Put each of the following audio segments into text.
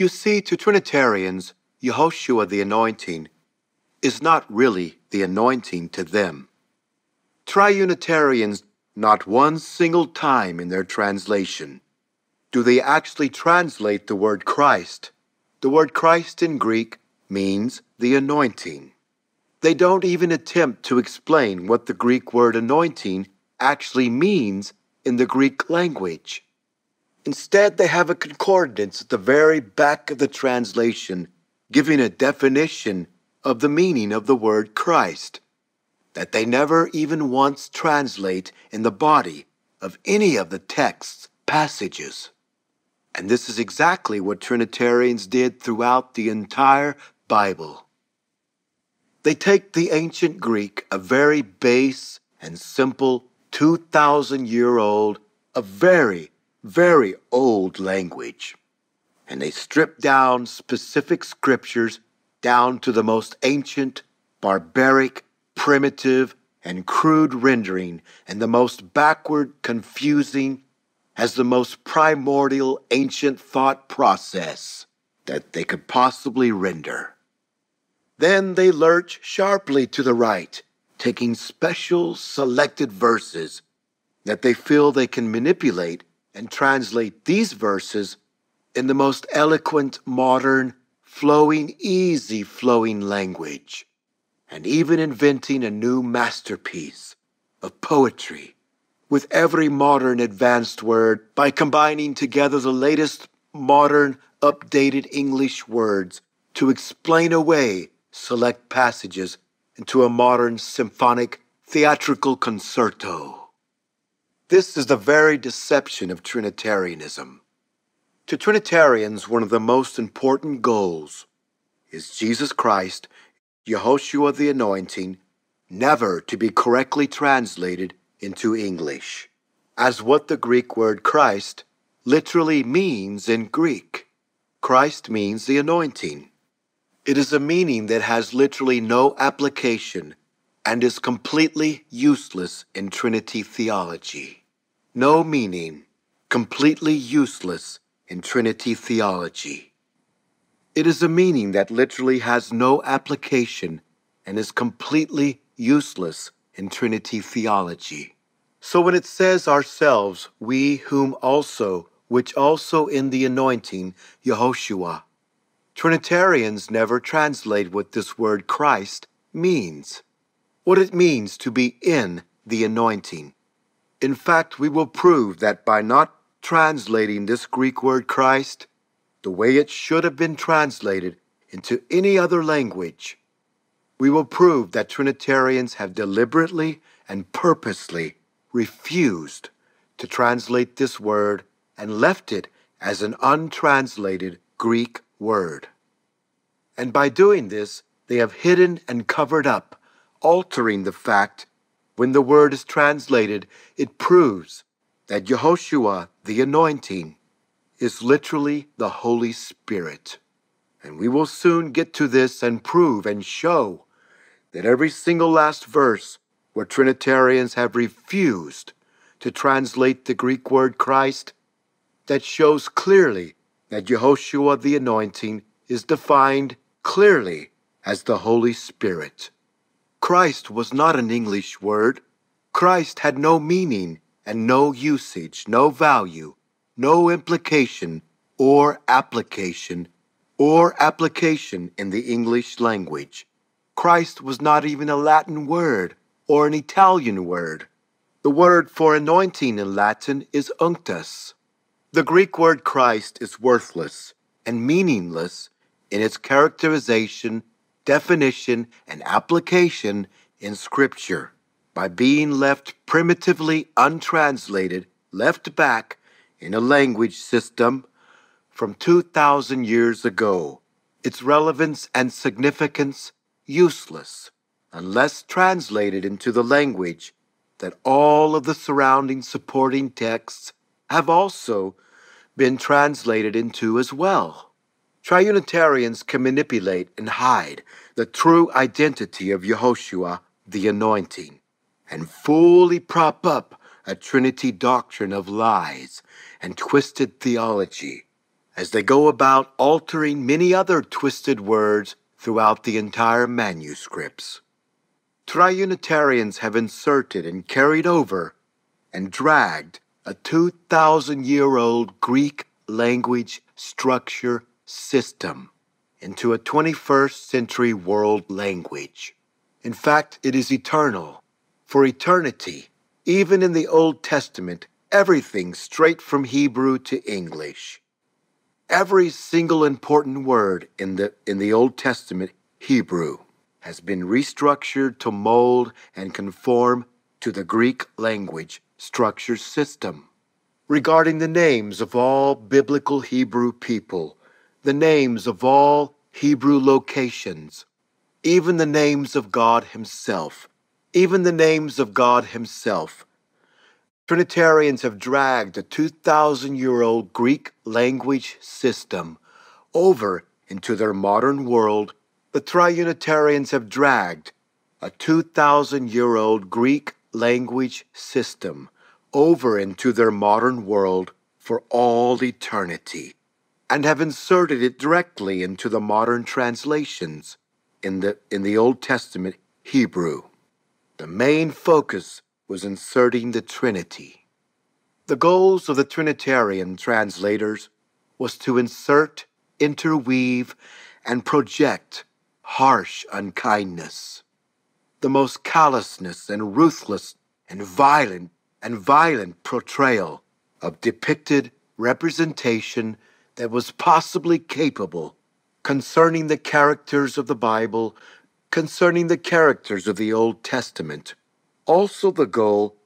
You see, to Trinitarians, Yehoshua the anointing is not really the anointing to them. Triunitarians, not one single time in their translation, do they actually translate the word Christ. The word Christ in Greek means the anointing. They don't even attempt to explain what the Greek word anointing actually means in the Greek language. Instead, they have a concordance at the very back of the translation, giving a definition of the meaning of the word Christ that they never even once translate in the body of any of the text's passages. And this is exactly what Trinitarians did throughout the entire Bible. They take the ancient Greek, a very base and simple 2,000 year old, a very very old language, and they stripped down specific scriptures down to the most ancient, barbaric, primitive, and crude rendering, and the most backward, confusing, as the most primordial ancient thought process that they could possibly render. Then they lurch sharply to the right, taking special selected verses that they feel they can manipulate and translate these verses in the most eloquent, modern, flowing, easy flowing language, and even inventing a new masterpiece of poetry with every modern advanced word by combining together the latest modern updated English words to explain away select passages into a modern symphonic theatrical concerto. This is the very deception of Trinitarianism. To Trinitarians, one of the most important goals is Jesus Christ, Yehoshua the Anointing, never to be correctly translated into English, as what the Greek word Christ literally means in Greek. Christ means the anointing. It is a meaning that has literally no application and is completely useless in Trinity theology no meaning, completely useless in Trinity theology. It is a meaning that literally has no application and is completely useless in Trinity theology. So when it says ourselves, we whom also, which also in the anointing, Yehoshua, Trinitarians never translate what this word Christ means, what it means to be in the anointing. In fact, we will prove that by not translating this Greek word Christ the way it should have been translated into any other language, we will prove that Trinitarians have deliberately and purposely refused to translate this word and left it as an untranslated Greek word. And by doing this, they have hidden and covered up, altering the fact when the word is translated, it proves that Yehoshua, the anointing, is literally the Holy Spirit. And we will soon get to this and prove and show that every single last verse where Trinitarians have refused to translate the Greek word Christ, that shows clearly that Yehoshua the anointing is defined clearly as the Holy Spirit. Christ was not an English word. Christ had no meaning and no usage, no value, no implication or application or application in the English language. Christ was not even a Latin word or an Italian word. The word for anointing in Latin is unctus. The Greek word Christ is worthless and meaningless in its characterization definition, and application in Scripture. By being left primitively untranslated, left back in a language system from 2,000 years ago, its relevance and significance useless unless translated into the language that all of the surrounding supporting texts have also been translated into as well. Triunitarians can manipulate and hide the true identity of Yehoshua, the anointing, and fully prop up a Trinity doctrine of lies and twisted theology as they go about altering many other twisted words throughout the entire manuscripts. Triunitarians have inserted and carried over and dragged a 2,000 year old Greek language structure system into a 21st century world language. In fact, it is eternal. For eternity, even in the Old Testament, everything straight from Hebrew to English. Every single important word in the, in the Old Testament, Hebrew, has been restructured to mold and conform to the Greek language structure system. Regarding the names of all biblical Hebrew people, the names of all Hebrew locations, even the names of God Himself, even the names of God Himself. Trinitarians have dragged a 2,000 year old Greek language system over into their modern world. The Triunitarians have dragged a 2,000 year old Greek language system over into their modern world for all eternity and have inserted it directly into the modern translations in the, in the Old Testament Hebrew. The main focus was inserting the Trinity. The goals of the Trinitarian translators was to insert, interweave, and project harsh unkindness, the most callousness and ruthless and violent and violent portrayal of depicted representation that was possibly capable concerning the characters of the Bible, concerning the characters of the Old Testament. Also, the goal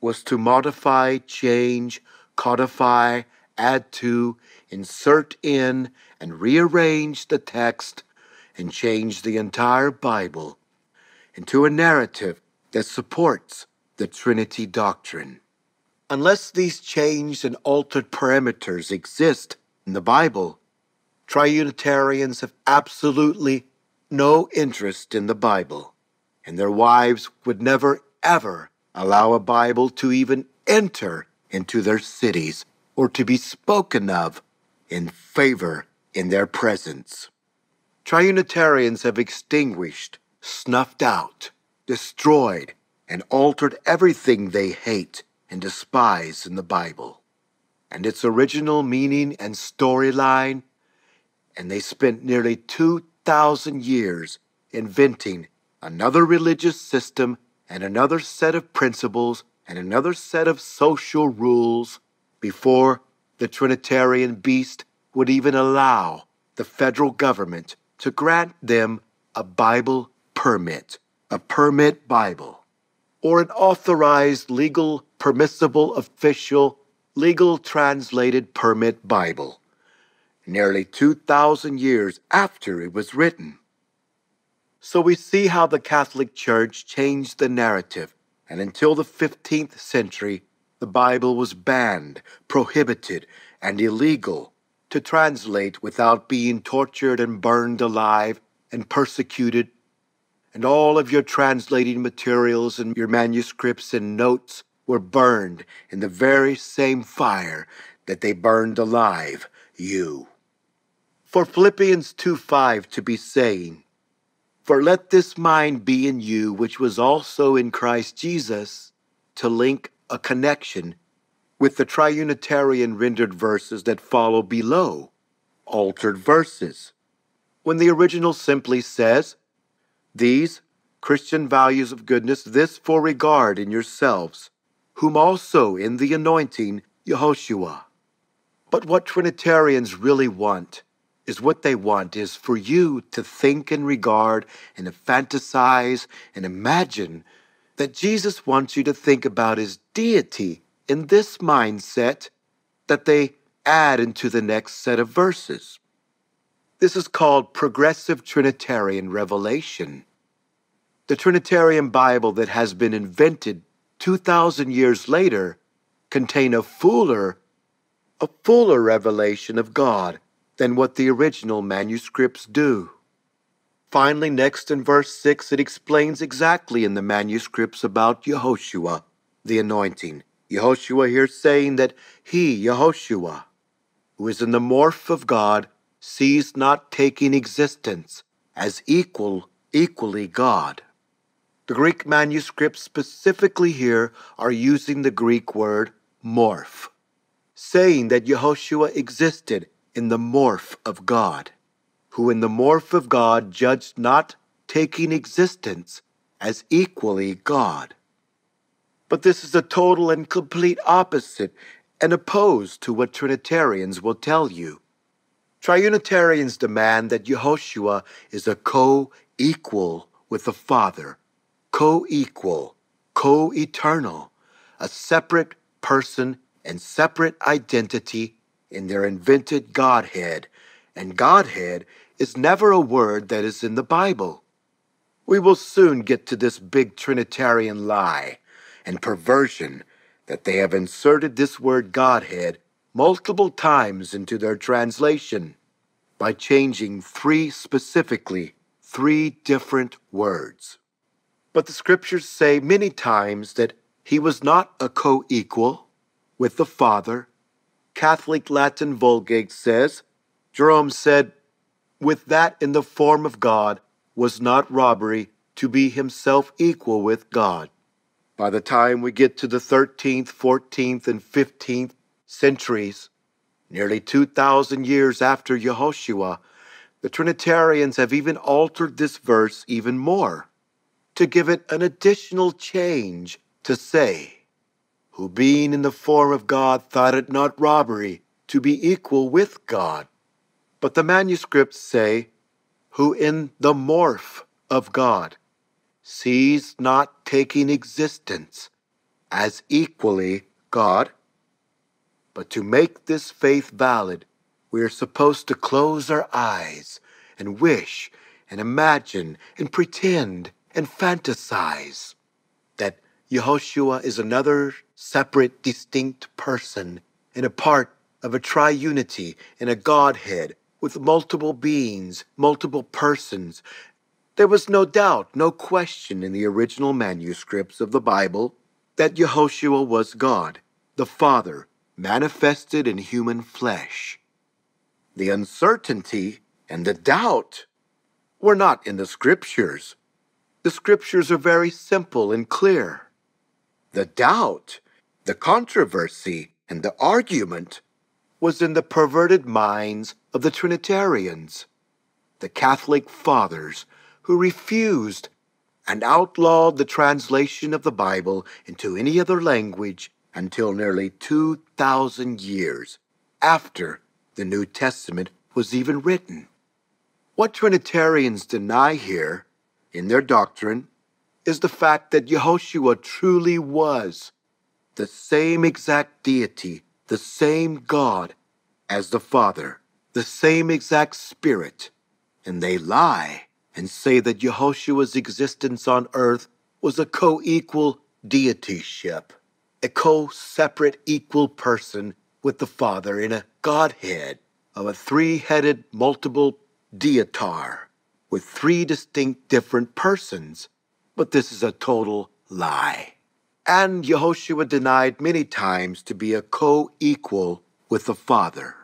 was to modify, change, codify, add to, insert in, and rearrange the text and change the entire Bible into a narrative that supports the Trinity doctrine. Unless these changed and altered parameters exist in the Bible, triunitarians have absolutely no interest in the Bible, and their wives would never, ever allow a Bible to even enter into their cities or to be spoken of in favor in their presence. Triunitarians have extinguished, snuffed out, destroyed, and altered everything they hate and despise in the Bible and its original meaning and storyline, and they spent nearly 2,000 years inventing another religious system and another set of principles and another set of social rules before the Trinitarian beast would even allow the federal government to grant them a Bible permit, a permit Bible, or an authorized legal permissible official Legal Translated Permit Bible, nearly 2,000 years after it was written. So we see how the Catholic Church changed the narrative, and until the 15th century, the Bible was banned, prohibited, and illegal to translate without being tortured and burned alive and persecuted. And all of your translating materials and your manuscripts and notes were burned in the very same fire that they burned alive you. For Philippians 2 5 to be saying, For let this mind be in you, which was also in Christ Jesus, to link a connection with the triunitarian rendered verses that follow below, altered verses. When the original simply says, These Christian values of goodness, this for regard in yourselves, whom also in the anointing Yehoshua. But what Trinitarians really want is what they want is for you to think and regard and fantasize and imagine that Jesus wants you to think about his deity in this mindset that they add into the next set of verses. This is called progressive Trinitarian revelation. The Trinitarian Bible that has been invented 2,000 years later contain a fuller, a fuller revelation of God than what the original manuscripts do. Finally, next in verse 6, it explains exactly in the manuscripts about Yehoshua, the anointing. Yehoshua here saying that he, Yehoshua, who is in the morph of God, sees not taking existence as equal, equally God. The Greek manuscripts specifically here are using the Greek word morph, saying that Yehoshua existed in the morph of God, who in the morph of God judged not taking existence as equally God. But this is a total and complete opposite and opposed to what Trinitarians will tell you. Triunitarians demand that Yehoshua is a co equal with the Father co equal, co eternal, a separate person and separate identity in their invented Godhead. And Godhead is never a word that is in the Bible. We will soon get to this big Trinitarian lie and perversion that they have inserted this word Godhead multiple times into their translation by changing three specifically, three different words. But the scriptures say many times that he was not a co equal with the Father. Catholic Latin Vulgate says, Jerome said, with that in the form of God was not robbery to be himself equal with God. By the time we get to the 13th, 14th, and 15th centuries, nearly 2,000 years after Yehoshua, the Trinitarians have even altered this verse even more to give it an additional change to say, Who being in the form of God thought it not robbery to be equal with God. But the manuscripts say, Who in the morph of God sees not taking existence as equally God. But to make this faith valid, we are supposed to close our eyes and wish and imagine and pretend and fantasize that Yehoshua is another separate, distinct person and a part of a triunity and a Godhead with multiple beings, multiple persons. There was no doubt, no question in the original manuscripts of the Bible that Yehoshua was God, the Father, manifested in human flesh. The uncertainty and the doubt were not in the scriptures. The scriptures are very simple and clear. The doubt, the controversy, and the argument was in the perverted minds of the Trinitarians, the Catholic fathers who refused and outlawed the translation of the Bible into any other language until nearly 2,000 years after the New Testament was even written. What Trinitarians deny here in their doctrine is the fact that Yehoshua truly was the same exact deity, the same God as the Father, the same exact Spirit. And they lie and say that Yehoshua's existence on earth was a co equal deityship, a co separate equal person with the Father in a Godhead of a three headed multiple deitar with three distinct different persons, but this is a total lie. And Yehoshua denied many times to be a co equal with the Father.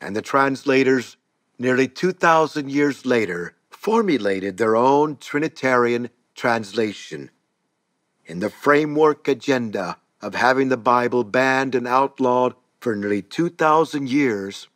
And the translators, nearly 2,000 years later, formulated their own Trinitarian translation. In the framework agenda of having the Bible banned and outlawed for nearly 2,000 years,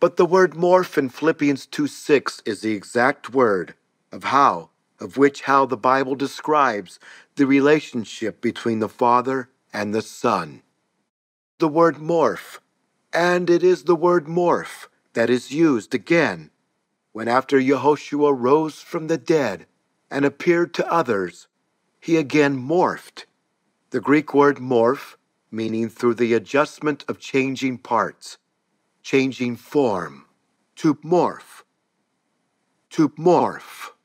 but the word morph in Philippians 2:6 is the exact word of how, of which how the Bible describes the relationship between the Father and the Son. The word morph, and it is the word morph that is used again when after Yehoshua rose from the dead and appeared to others, he again morphed. The Greek word morph, meaning through the adjustment of changing parts changing form. To morph. To morph.